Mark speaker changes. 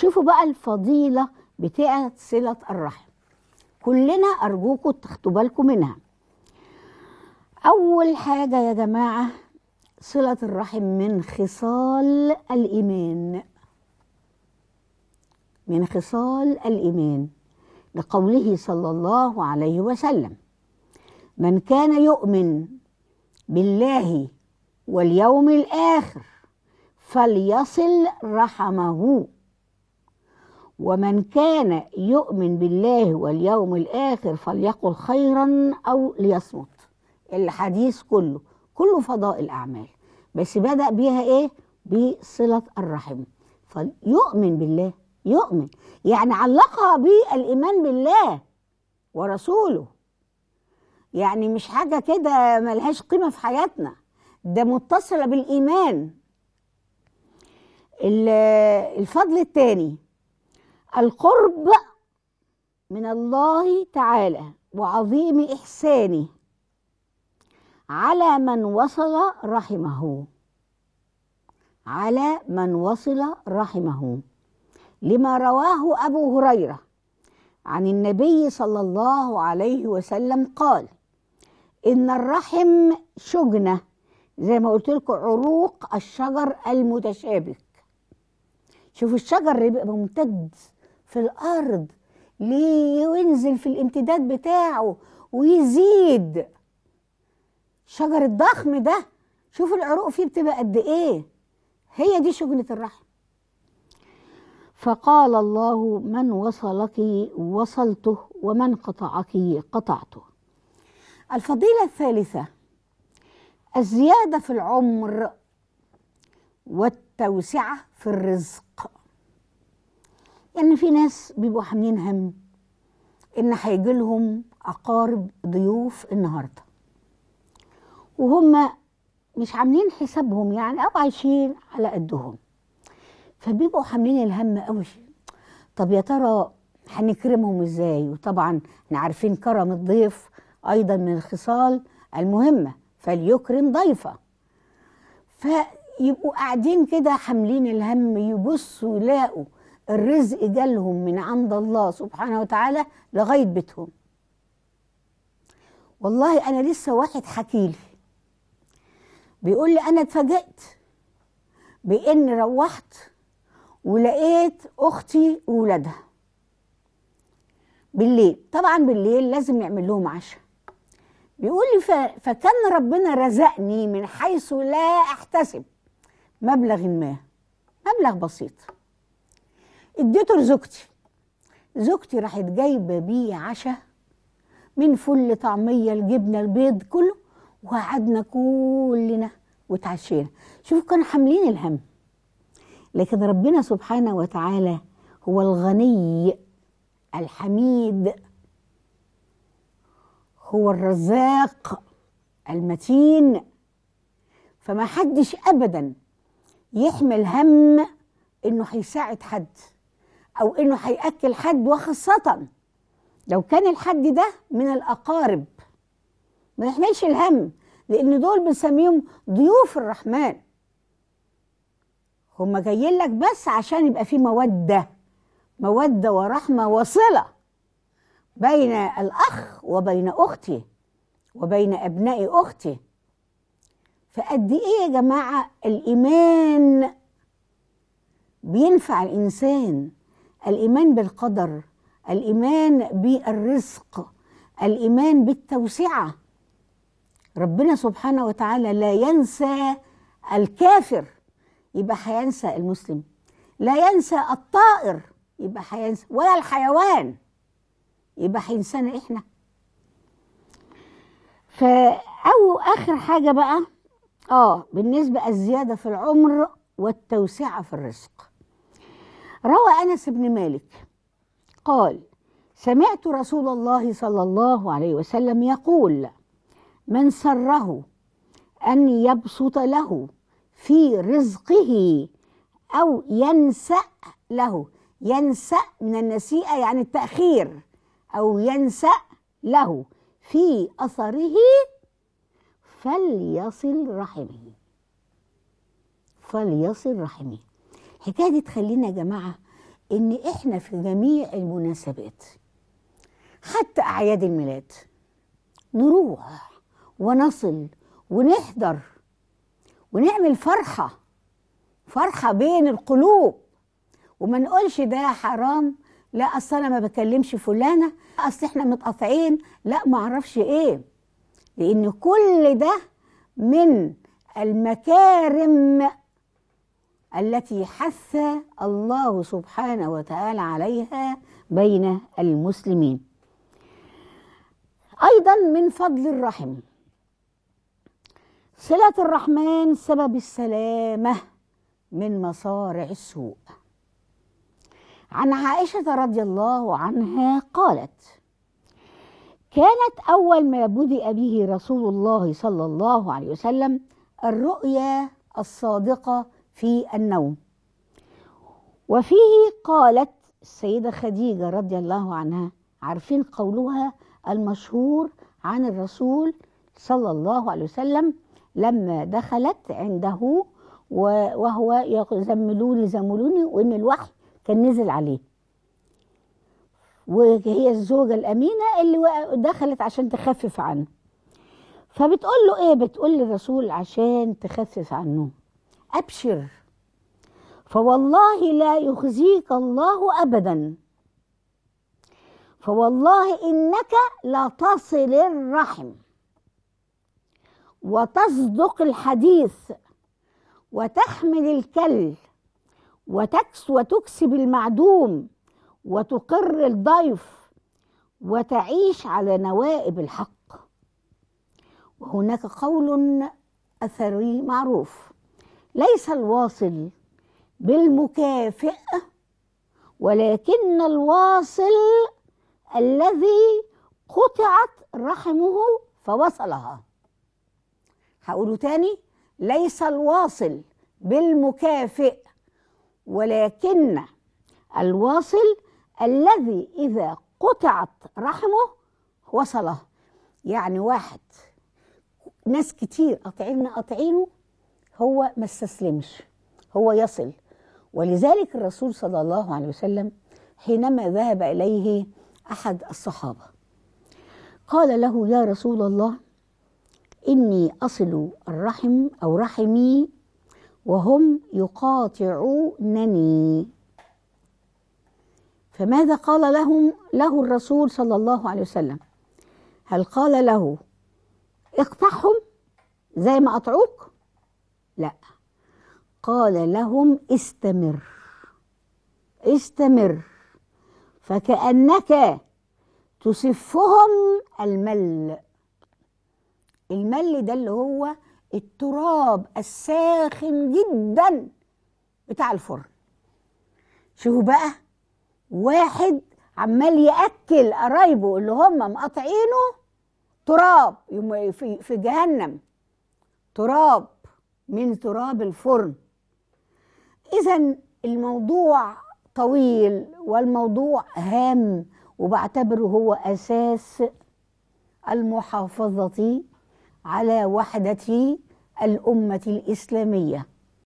Speaker 1: شوفوا بقى الفضيلة بتاعة صلة الرحم كلنا أرجوكم تاخدوا بالكم منها أول حاجة يا جماعة صلة الرحم من خصال الإيمان من خصال الإيمان لقوله صلى الله عليه وسلم من كان يؤمن بالله واليوم الآخر فليصل رحمه ومن كان يؤمن بالله واليوم الآخر فليقل خيرا أو ليصمت الحديث كله كله فضاء الأعمال بس بدأ بيها إيه بصلة الرحم فيؤمن بالله يؤمن يعني علقها بالإيمان بالله ورسوله يعني مش حاجة كده ملهاش قيمة في حياتنا ده متصلة بالإيمان الفضل الثاني القرب من الله تعالى وعظيم إحسانه على من وصل رحمه على من وصل رحمه لما رواه أبو هريرة عن النبي صلى الله عليه وسلم قال إن الرحم شجنة زي ما قلت لكم عروق الشجر المتشابك شوفوا الشجر بيبقى ممتد في الارض ليه ينزل في الامتداد بتاعه ويزيد شجر الضخم ده شوفوا العروق فيه بتبقى قد ايه هي دي شجنة الرحم فقال الله من وصلك وصلته ومن قطعك قطعته الفضيلة الثالثة الزيادة في العمر والتوسعة في الرزق ان في ناس بيبقوا حاملين هم ان هيجي لهم اقارب ضيوف النهارده وهم مش عاملين حسابهم يعني او عايشين على قدهم فبيبقوا حاملين الهم قوي طب يا ترى هنكرمهم ازاي وطبعا احنا عارفين كرم الضيف ايضا من الخصال المهمه فليكرم ضيفه فيبقوا قاعدين كده حاملين الهم يبصوا يلاقوا الرزق جالهم من عند الله سبحانه وتعالى لغاية بيتهم والله أنا لسه واحد لي بيقول لي أنا اتفاجئت بإن روحت ولقيت أختي وولادها بالليل طبعا بالليل لازم يعمل لهم عشاء بيقول لي فكان ربنا رزقني من حيث لا أحتسب مبلغ ما مبلغ بسيط اديته لزوجتي زوجتي راحت جايبه بيه عشاء من فل طعميه الجبنه البيض كله وقعدنا كلنا وتعشينا شوفوا كانوا حاملين الهم لكن ربنا سبحانه وتعالى هو الغني الحميد هو الرزاق المتين فما حدش ابدا يحمل هم انه هيساعد حد او انه هياكل حد وخاصه لو كان الحد ده من الاقارب ما نحملش الهم لان دول بنسميهم ضيوف الرحمن هما جايين لك بس عشان يبقى في موده موده ورحمه وصله بين الاخ وبين اختي وبين ابناء اختي فقد ايه يا جماعه الايمان بينفع الانسان الايمان بالقدر الايمان بالرزق الايمان بالتوسعه ربنا سبحانه وتعالى لا ينسى الكافر يبقى هينسى المسلم لا ينسى الطائر يبقى هينسى ولا الحيوان يبقى هينسانا احنا فأو آخر حاجة بقى آه بالنسبة الزيادة في العمر والتوسعة في الرزق روى أنس بن مالك قال سمعت رسول الله صلى الله عليه وسلم يقول من سره أن يبسط له في رزقه أو ينسأ له ينسأ من النسيئة يعني التأخير أو ينسأ له في أثره فليصل رحمه فليصل رحمه الحكايه دي تخلينا يا جماعه ان احنا في جميع المناسبات حتى اعياد الميلاد نروح ونصل ونحضر ونعمل فرحه فرحه بين القلوب وما نقولش ده حرام لا اصل انا ما بكلمش فلانه اصل احنا متقاطعين لا ما اعرفش ايه لان كل ده من المكارم التي حث الله سبحانه وتعالى عليها بين المسلمين ايضا من فضل الرحم صله الرحمن سبب السلامه من مصارع السوء عن عائشه رضي الله عنها قالت كانت اول ما بدأ به رسول الله صلى الله عليه وسلم الرؤيا الصادقه في النوم وفيه قالت السيدة خديجة رضي الله عنها عارفين قولها المشهور عن الرسول صلى الله عليه وسلم لما دخلت عنده وهو يزملوني زملوني وان الوحي كان نزل عليه وهي الزوجه الامينه اللي دخلت عشان تخفف عنه فبتقول له ايه بتقول للرسول عشان تخفف عنه أبشر فوالله لا يخزيك الله أبدا فوالله إنك لتصل الرحم وتصدق الحديث وتحمل الكل وتكس وتكسب المعدوم وتقر الضيف وتعيش على نوائب الحق وهناك قول أثري معروف ليس الواصل بالمكافئ ولكن الواصل الذي قطعت رحمه فوصلها هقوله تاني ليس الواصل بالمكافئ ولكن الواصل الذي إذا قطعت رحمه وصله يعني واحد ناس كتير قاطعين قاطعينه هو ما استسلمش هو يصل ولذلك الرسول صلى الله عليه وسلم حينما ذهب إليه أحد الصحابة قال له يا رسول الله إني أصل الرحم أو رحمي وهم يقاطعونني فماذا قال لهم له الرسول صلى الله عليه وسلم هل قال له اقطعهم زي ما قطعوك لا قال لهم استمر استمر فكأنك تصفهم المل المل ده اللي هو التراب الساخن جدا بتاع الفرن شوفوا بقى واحد عمال ياكل قرايبه اللي هم مقاطعينه تراب في جهنم تراب من تراب الفرن إذا الموضوع طويل والموضوع هام وبعتبره هو أساس المحافظة على وحدة الأمة الإسلامية